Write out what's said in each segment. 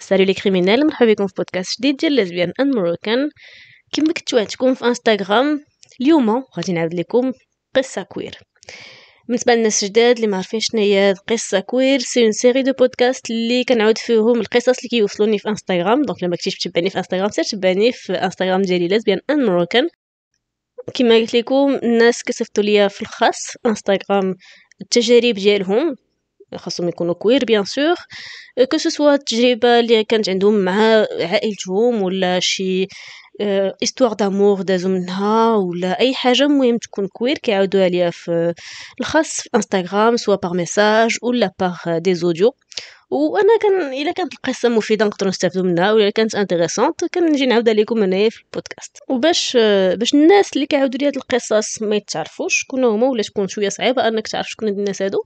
سالو لي كريمينال مرحبا بكم في بودكاست جديد ديال ليزبيان ان مروكان كما كنتو عندكم في انستغرام اليوم غادي نعاود لكم قصه كوير بالنسبه للناس الجداد اللي ما عارفين شنو هي القصه كوير سي اون سيري دو بودكاست اللي كنعاود فيهم القصص اللي كيوصلوني في انستغرام دونك لما كنتيش تبعني في انستغرام سير تبعني في انستغرام ديالي ليزبيان ان مروكان كما قلت لكم الناس كصيفطوا ليا في الخاص انستغرام التجارب ديالهم خاصهم يكونوا كوير بيان سور كو آه، سوسوا تجربه اللي كانت عندهم مع عائلتهم ولا شي استوار آه، دامور دازو منها ولا اي حاجه مهم تكون كوير كيعاودوها ليا في الخاص في انستغرام سواء بار ميساج ولا بار دي زوديو وانا كان الا كانت القصه مفيده نقدروا نستافدوا منها ولا كانت انتريسونت كنجي نعاودها لكم هنايا في البودكاست وباش باش الناس اللي كيعاودوا لي هاد القصص ما يتعرفوش شكون هما ولا تكون شويه صعيبه انك تعرف شكون هاد الناس هادو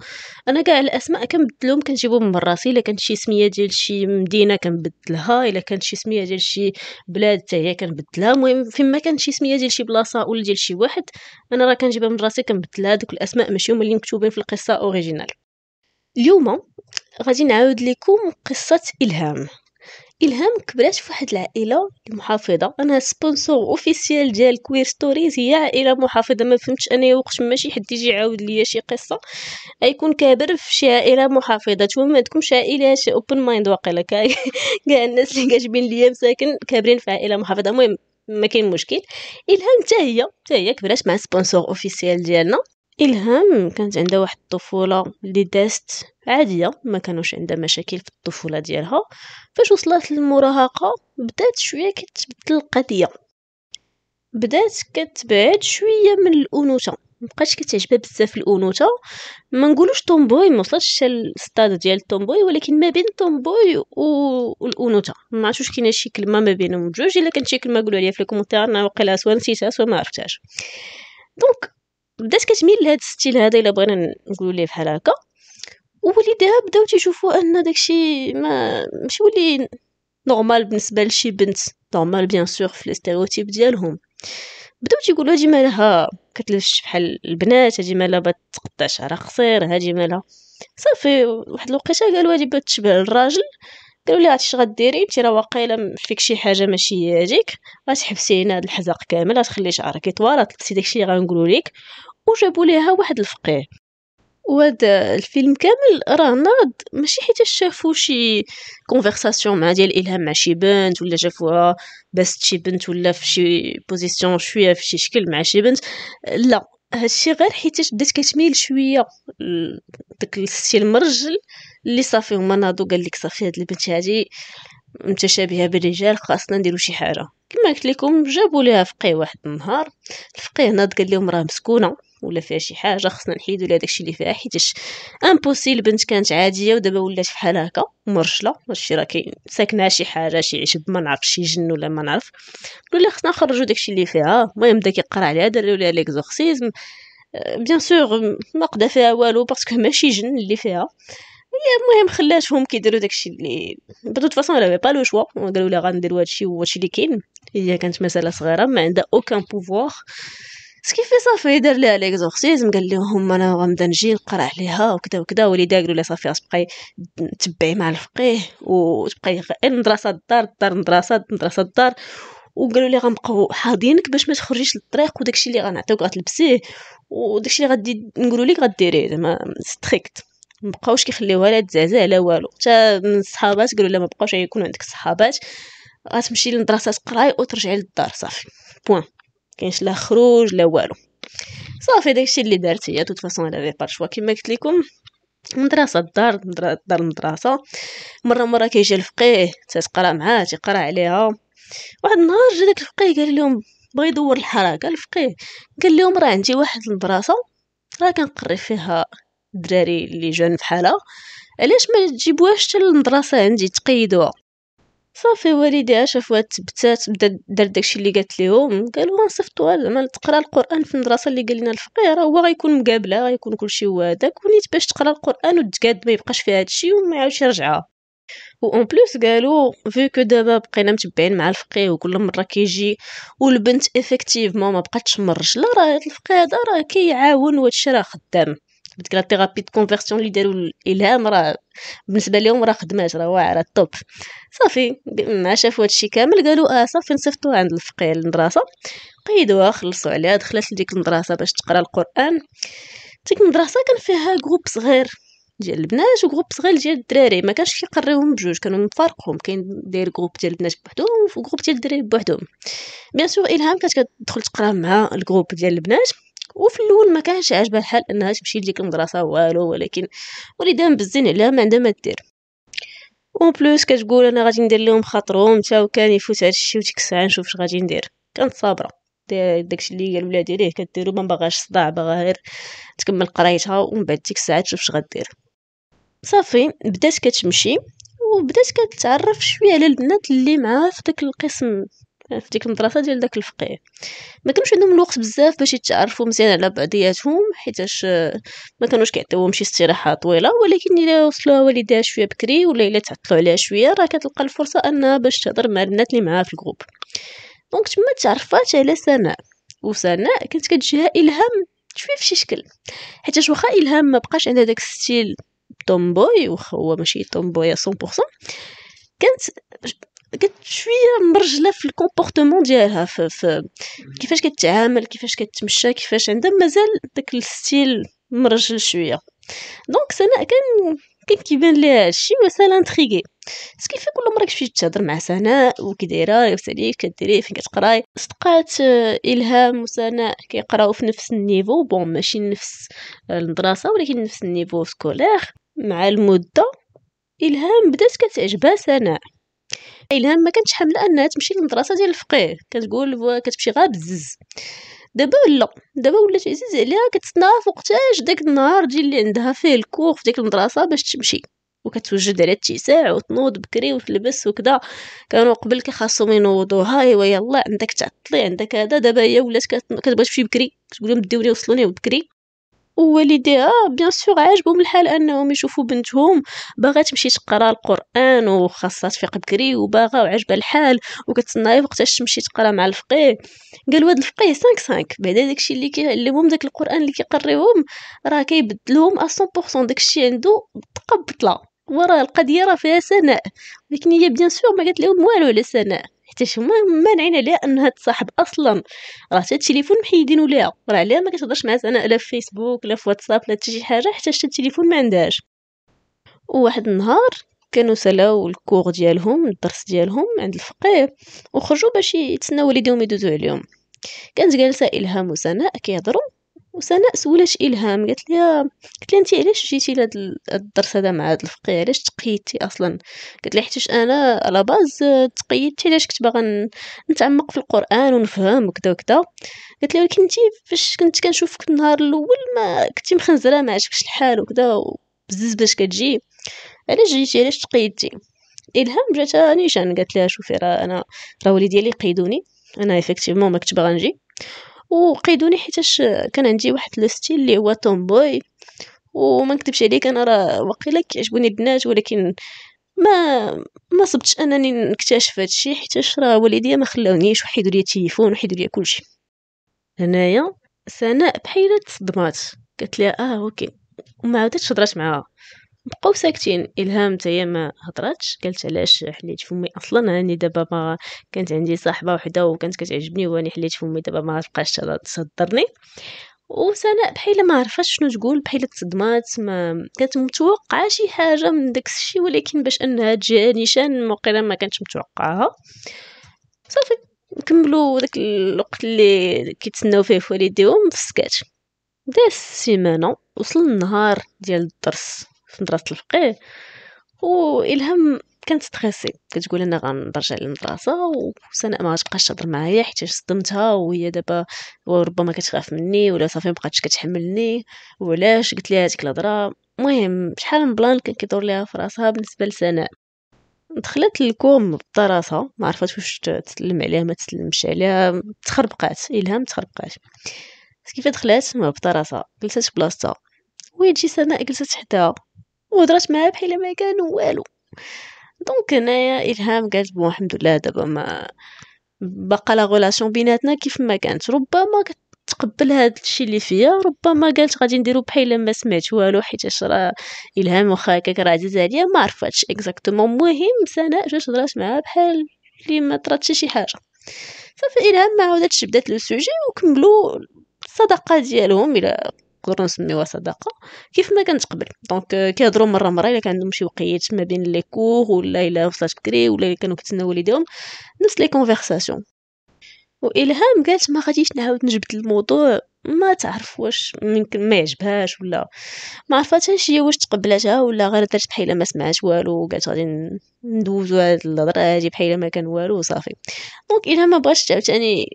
انا كاع الاسماء كنبدلهم كنجيبهم من راسي الا كانت شي سميه ديال شي مدينه كنبدلها الا كانت شي سميه ديال شي بلاد حتى هي كنبدلها المهم فين ما كانت شي سميه ديال شي بلاصه ولا ديال شي واحد انا راه كنجيبها من راسي كنبدلها دوك الاسماء ماشي هما اللي مكتوبين في القصه اوريجينال اليوم غادي نعاود لكم قصة إلهام إلهام كبرات في واحد العائلة المحافظة أنا سبونسور أوفيسيال ديال كوير ستوريز هي عائلة محافظة ما فهمتش أنا وقت ما شي حد يجي يعاود ليا شي قصة غيكون كابر في شي عائلة محافظة توما ما عندكمش عائلات أوبن مايند واقيلا كاع الناس اللي كاجبين ليا مساكن كابرين في عائلة محافظة المهم ما كاين مشكل الهام حتى هي حتى هي كبرات مع سبونسور اوفيسيال ديالنا إلهام كانت عندها واحد الطفولة اللي دازت عادية ما كانوش عندها مشاكل في الطفولة ديالها فاش وصلت للمراهقة بدات شوية كتبدل القضية بدات كتبعد شوية من الأنوثة مبقاتش كتعجبها بزاف الأنوثة ما نقولوش تومبوي ما وصلتش للستاد ديال التومبوي ولكن ما بين التومبوي والأنوثة ما عرفتش واش كاينه شي كلمة ما بينهم بجوج الا كانت شي كلمة قولوا عليا في الكومونتير انا واقيلا سوا نسيتها سوا ما عرفتهاش دونك بدات كتميل لهذا الستيل هذا الا بغينا نقولوا ليه بحال هكا ووليدها بداو تيشوفوا ان داكشي ما ماشي ولي نورمال بالنسبه لشي بنت نورمال بيان سور في الاستيريوتيب ديالهم بداو تيقولوا هادي مالها كتلبس بحال البنات هادي مالها بتقطع شعرها قصير هادي مالها صافي واحد الوقيته قالوا هادي تشبه الراجل قالوا لها اش غديري انت راه واقيلا فيك شي حاجه ماشي هذيك غتحبسي هنا هاد الحزاق كامل غتخلي شعرك يطوال غتلبسي داكشي اللي غنقولوا لك وجابوا ليها واحد الفقيه وهذا الفيلم كامل راه ناض ماشي حيت شافوا شي كونفرساسيون مع ديال الهام مع شي بنت ولا شافوها باست شي بنت ولا في شي بوزيسيون شويه في شي شكل مع شي بنت لا هادشي غير حيت بدات كتميل شويه داك الستيل مرجل اللي صافي هما ناضو قال لك صافي هاد البنت هادي متشابهه بالرجال خاصنا نديرو شي حاجه كما قلت لكم جابوا ليها فقيه واحد النهار الفقيه ناض قال لهم راه مسكونه ولا فيها شي حاجه خصنا نحيدو لها داكشي اللي فيها حيتاش امبوسيبل بنت كانت عاديه ودابا ولات بحال هكا مرشله هادشي راه كاين ساكنه شي حاجه شي عشب ما نعرف شي جن ولا ما نعرف ولا خصنا نخرجو داكشي اللي فيها المهم بدا كيقرا عليها دار لها ليكزورسيزم بيان سور ما قدا فيها والو باسكو ماشي جن اللي فيها هي المهم خلاتهم كيديروا داكشي اللي بدو فاصون لا با لو شوا قالوا لها غنديروا هادشي هو اللي كاين هي كانت مساله صغيره ما عندها اوكان بوفوار سكيفي صافي دار ليها ليكزورسيزم قال لهم انا غنبدا نجي نقرا عليها وكذا وكذا وليدها قالوا لي صافي تبقاي تبعي مع الفقيه وتبقاي مدرسه الدار الدار مدرسه مدرسه الدار وقالوا لي غنبقاو حاضينك باش ما تخرجيش للطريق وداكشي اللي غنعطيوك غتلبسيه وداكشي اللي غادي نقولوا لك غديريه زعما ستريكت مبقاوش كيخليوها لا تزعزع لا والو حتى من الصحابات قالوا لا ما بقاوش عندك صحابات غتمشي للمدرسه تقراي وترجعي للدار صافي بوين كاينش لا خروج لا والو صافي داكشي اللي دارت هي توت فاصون على بار شوا كيما قلت لكم مدرسه الدار دار المدرسه مره مره كيجي الفقيه تتقرا معاه تيقرا عليها واحد النهار جا داك الفقيه قال لهم بغى يدور الحركه الفقيه قال لهم راه عندي واحد المدرسه راه كنقري فيها الدراري اللي جون بحالها علاش ما تجيبوهاش حتى المدرسه عندي تقيدوها صافي والديها شافوها تبتات بدا دار داكشي اللي قالت ليهم قالوا نصيفطوها أه، زعما تقرا القران في المدرسه اللي قال لنا الفقيه هو غيكون مقابله غيكون كلشي هو هذاك ونيت باش تقرا القران وتقاد ما يبقاش فيها هادشي وما يعاودش يرجعها اون بلوس قالوا في كو دابا بقينا متبعين مع الفقيه وكل مره كيجي والبنت افكتيفمون ما بقاتش مرجله راه الفقيه هذا راه كيعاون وهادشي راه خدام ديك لا ثيرابي دو كونفيرسيون اللي داروا الالهام راه بالنسبه لهم راه خدمات راه واعره الطب صافي ما شافوا هادشي كامل قالوا اه صافي نصيفطوها عند الفقيه للمدرسه قيدوها خلصوا عليها دخلت لديك المدرسه باش تقرا القران ديك المدرسه كان فيها جروب صغير ديال البنات وجروب صغير ديال الدراري ما كانش كيقريوهم بجوج كانوا مفارقهم كاين داير جروب ديال البنات بوحدهم وجروب ديال الدراري بوحدهم بيان سور الهام كانت كتدخل تقرا مع الجروب ديال البنات وفي الاول ما كانش عاجبها الحال انها تمشي لديك المدرسه والو ولكن والدها بالزين عليها ما عندها ما دير اون بلوس كتقول انا غادي ندير لهم خاطرهم تا وكان يفوت هادشي وتيك الساعه نشوف اش غادي ندير كانت صابره داكشي اللي قال ولادي ليه كديرو ما باغاش صداع باغا غير تكمل قرايتها ومن بعد ديك الساعه تشوف اش غدير صافي بدات كتمشي وبدات كتعرف شويه على البنات اللي معاها في داك القسم في ديك المدرسه ديال داك الفقيه ما كانوش عندهم الوقت بزاف باش يتعرفوا مزيان على بعضياتهم حيتاش ما كانوش كيعطيوهم شي استراحه طويله ولكن الا وصلوها والديها شويه بكري ولا الا تعطلوا عليها شويه راه كتلقى الفرصه انها باش تهضر مع البنات اللي معاها في الجروب دونك تما تعرفات على سناء وسناء كانت كتجيها الهام شويه في شي شكل حيتاش واخا الهام ما بقاش عندها داك الستيل تومبوي واخا هو ماشي تومبوي 100% كانت شويه مرجله في الكومبورتمون ديالها في, في كيفاش كتعامل كيفاش كتمشى كيفاش عندها مازال داك الستيل مرجل شويه دونك سناء كان كان كيبان ليها هادشي وسالا انتريغي سكي في كل مره كتمشي تهضر مع سناء وكي دايره وسالي كديري فين كتقراي صدقات آه، الهام وسناء كيقراو في نفس النيفو بون ماشي نفس المدرسه ولكن نفس النيفو سكولير مع المده الهام بدات كتعجبها سناء الهام ما كانتش حامله انها تمشي للمدرسه ديال الفقيه كتقول كتمشي غير بزز دابا لا دابا ولات عزيز عليها كتسنى فوقتاش داك النهار ديال اللي عندها فيه الكور في ديك المدرسه باش تمشي وكتوجد على التيساع وتنوض بكري وتلبس وكذا كانوا قبل كيخاصهم ينوضوها ايوا يلا عندك تعطلي عندك هذا دابا هي ولات كتبغي تمشي بكري كتقول لهم ديوني وصلوني بكري ووالديها آه، بيان سور عاجبهم الحال انهم يشوفوا بنتهم باغا تمشي تقرا القران وخاصه تفيق بكري وباغا وعجبها الحال وكتسناي وقتاش تمشي تقرا مع الفقيه قالوا هذا الفقيه 5 5 بعدا داكشي اللي كيعلمهم داك القران اللي كيقريوهم راه كيبدلهم 100% داكشي عنده تقبطله وراه القضيه راه فيها سناء ولكن هي بيان سور ما قالت لهم والو على سناء حيتاش هما مانعين عليها انها تصاحب اصلا راه حتى التليفون محيدينو ليها راه عليها ما كتهضرش مع زعما لا في فيسبوك لا في واتساب لا حتى شي حاجه حتى حتى التليفون ما عندهاش وواحد النهار كانوا سلاو الكور ديالهم الدرس ديالهم عند الفقيه وخرجوا باش يتسناو والديهم يدوزو عليهم كانت جالسه الهام وسناء كيهضروا وسناء سولات الهام قالت لي قلت لها انت علاش جيتي لهاد الدرس هذا مع هاد الفقيه علاش تقيدتي اصلا قالت لي حيتاش انا على باز تقيدتي علاش كنت باغا نتعمق في القران ونفهم وكذا وكذا قالت لي ولكن انت فاش كنت كنشوفك النهار الاول ما كنتي مخنزره ما عجبكش الحال وكذا بزز باش كتجي علاش جيتي علاش تقيدتي الهام جاتها نيشان قالت لها شوفي راه انا راه والدي اللي قيدوني انا ايفيكتيفمون ما كنت باغا نجي وقيدوني حيتاش كان عندي واحد لو ستيل اللي هو تومبوي وما نكذبش عليك انا راه واقيلا كيعجبوني البنات ولكن ما ما صبتش انني نكتشف هادشي حيتاش راه والديا ما خلاونيش وحيدوا لي التليفون وحيدوا لي كلشي هنايا سناء بحيرة تصدمات قالت لي اه اوكي وما عاودتش هضرات معاها بقاو ساكتين الهام تاهي ما هضراتش قالت علاش حليت فمي اصلا راني دابا ما كانت عندي صاحبه وحده وكانت كتعجبني واني حليت فمي دابا ما تبقاش تصدرني وسناء بحال ما عرفاش شنو تقول بحال تصدمات ما كانت متوقعه شي حاجه من داك الشيء ولكن باش انها تجي نيشان مقيلا ما كانتش متوقعاها صافي نكملوا داك الوقت اللي كيتسناو فيه في والديهم في السكات داز سيمانه وصل النهار ديال الدرس في مدرسه الفقيه والهم كانت ستريسي كتقول انا غنرجع للمدرسه وسناء ما غتبقاش تهضر معايا حتى صدمتها وهي دابا وربما كتخاف مني ولا صافي مبقاتش كتحملني وعلاش قلت لها هذيك الهضره المهم شحال من بلان كان كيدور ليها في راسها بالنسبه لسناء دخلت للكوم بالطراسة ما عرفت واش تسلم عليها ما تسلمش عليها تخربقات الهام تخربقات كيف دخلات ما راسها جلست بلاصتها وهي تجي سناء جلست حداها وهضرات معاه بحال ما كان والو دونك هنايا الهام قالت بون الحمد لله دابا ما باقا لا غولاسيون بيناتنا كيف ما كانت ربما تقبل هذا الشيء اللي فيا ربما قالت غادي نديرو بحال ما سمعت والو حيت راه الهام واخا هكاك راه عزيز عليا ما عرفتش اكزاكتومون المهم سناء جات هضرات معاها بحال اللي ما طراتش شي حاجه صافي الهام ما عاودتش بدات لو سوجي وكملوا الصداقه ديالهم الى نقدروا نسميوها صداقه كيف ما كانت قبل دونك euh, كيهضروا مره مره الا كان عندهم شي وقيت ما بين لي كور ولا الا وصلت بكري ولا الا كانوا كيتسناو والديهم نفس لي كونفرساسيون والهام قالت ما غاديش نعاود نجبد الموضوع ما تعرف واش ممكن ما يعجبهاش ولا ما عرفاتهاش هي واش تقبلاتها ولا غير درت بحال ما سمعات والو قالت غادي ندوزو هاد الهضره هادي بحال ما كان والو وصافي دونك الا ما بغاتش تعاوتاني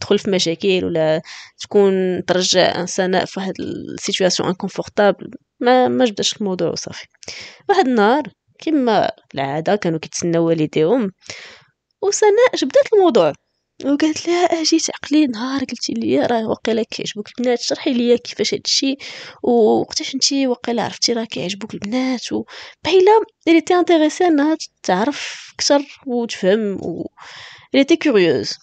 تدخل في مشاكل ولا تكون ترجع انسان في واحد السيتوياسيون انكونفورتابل ما ما جبدش الموضوع وصافي واحد النهار كما العاده كانوا كيتسناو والديهم وسناء جبدات الموضوع وقالت لها اجي آه، تعقلي نهار قلتي لي راه واقيلا كيعجبوك البنات شرحي لي كيفاش هادشي وقتاش نتي واقيلا عرفتي راه كيعجبوك البنات وبحيلا اللي تي انتريسي انها تعرف اكثر وتفهم و اللي تي كوريوز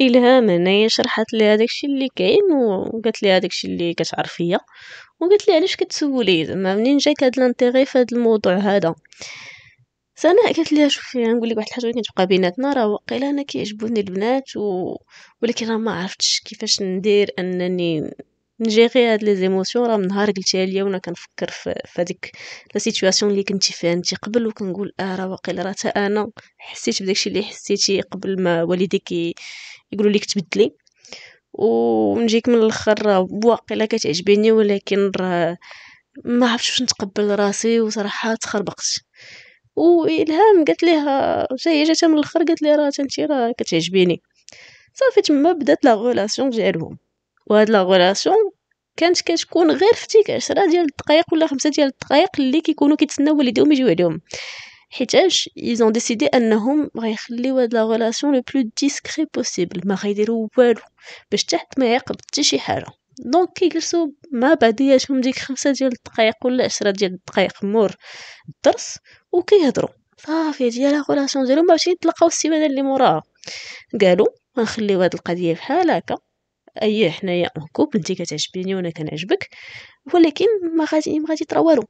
الهام هنايا شرحت لي الشيء اللي كاين وقالت لي الشيء اللي كتعرف فيا وقالت لي علاش كتسولي زعما منين جاك هاد لانتيغي في هذا الموضوع هذا سناء قالت لي شوفي نقول لك واحد الحاجه اللي كتبقى بيناتنا راه واقيلا انا كيعجبوني البنات و... ولكن راه ما عرفتش كيفاش ندير انني نجيري هاد لي زيموسيون راه من نهار قلتيها ليا وانا كنفكر في فهاديك لا سيتوياسيون اللي كنتي فيها انت قبل وكنقول اه راه واقيلا راه انا حسيت بداكشي اللي حسيتي قبل ما والديك يقولوا لك تبدلي ونجيك من الاخر واقيلا كتعجبني ولكن راه ما عرفتش واش نتقبل راسي وصراحه تخربقت والهام قالت ليها هي جاتها من الاخر قالت لي راه انت راه كتعجبيني صافي تما بدات لا غولاسيون ديالهم وهاد لا غولاسيون كانت كتكون غير في ديك 10 ديال الدقائق ولا 5 ديال الدقائق اللي كيكونوا كيتسناو والديهم يجيو عليهم حيتاش ils ont décidé انهم غيخليو هاد لا ريلاسيون لو بلو ديسكري بوسيبل ما غيديروا والو باش حتى ما يعقب حتى شي حاجه دونك كيجلسوا مع بعدياتهم ديك خمسة ديال الدقائق ولا عشرة ديال الدقائق مور الدرس وكيهضروا صافي هادي هي لا ريلاسيون ديالهم باش يتلاقاو السيمانه اللي موراها قالوا غنخليو هاد القضيه بحال هكا اييه حنايا كوبل انت كتعجبيني وانا كنعجبك ولكن ما غادي ما غادي طرا والو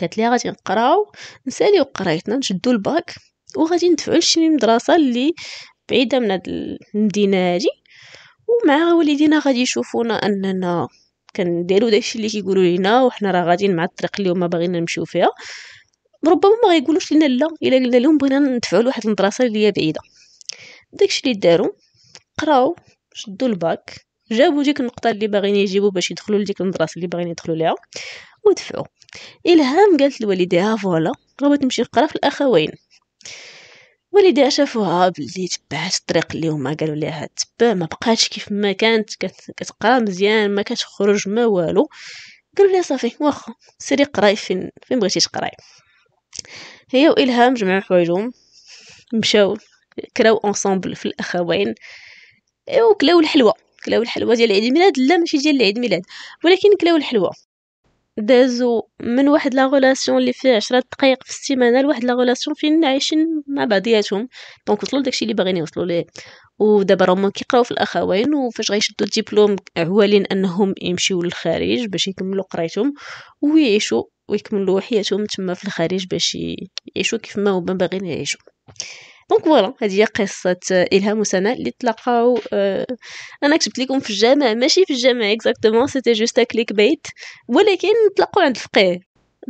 قالت لي غادي نقراو نساليو قرايتنا نشدو نعم، الباك وغادي ندفعو لشي مدرسه اللي بعيده من هاد المدينه هادي ومع والدينا غادي يشوفونا اننا كنديرو داكشي اللي كيقولوا لينا وحنا راه غاديين مع الطريق اللي هما باغيين نمشيو فيها ربما ما غايقولوش لينا لا الا قلنا لهم بغينا ندفعوا لواحد المدرسه اللي هي بعيده داكشي اللي داروا قراو شدوا الباك جابوا ديك النقطه اللي باغيين يجيبوا باش يدخلوا لديك المدرسه اللي باغيين يدخلوا ليها ودفعوا إلهام قالت لوالديها فوالا راه تمشي تقرا في الأخوين والديها شافوها بلي تبعات الطريق اللي هما قالوا ليها تبع ما بقاتش كيف ما كانت كتقرا مزيان ما كتخرج ما والو قالوا لها صافي واخا سيري قراي فين فين بغيتي تقراي هي والهام جمعوا حوايجهم مشاو كراو اونصومبل في الاخوين وكلاو الحلوه الحلوى كلاو الحلوى ديال عيد الميلاد لا ماشي ديال عيد الميلاد ولكن كلاو الحلوى دازو من واحد لا اللي فيه عشرة دقائق في السيمانه لواحد لا غولاسيون فين عايشين مع بعضياتهم دونك وصلوا لداكشي اللي باغيين يوصلوا ليه ودابا راهم كيقراو في الاخوين وفاش غيشدوا الدبلوم عوالين انهم يمشيو للخارج باش يكملوا قرايتهم ويعيشوا ويكملوا حياتهم تما في الخارج باش يعيشوا كيف ما هما باغيين يعيشوا دونك فوالا هذه هي قصه آه، الهام وسناء اللي تلاقاو اه انا كتبت لكم في الجامع ماشي في الجامع اكزاكتومون سيتي جوست كليك بيت ولكن تلاقاو عند الفقيه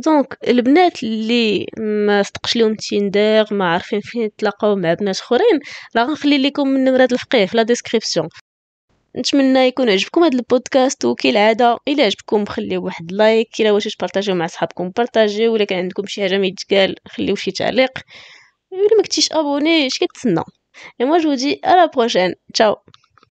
دونك البنات اللي ما صدقش لهم تيندر ما عارفين فين يتلاقاو مع بنات اخرين راه غنخلي لكم من نمره الفقيه في لا ديسكريبسيون نتمنى يكون عجبكم هذا البودكاست وكالعاده الا عجبكم خليو واحد لايك الا واش تبارطاجيو مع صحابكم بارطاجيو ولا كان عندكم شي حاجه ما يتقال خليو شي تعليق Et moi, je vous dis à la prochaine. Ciao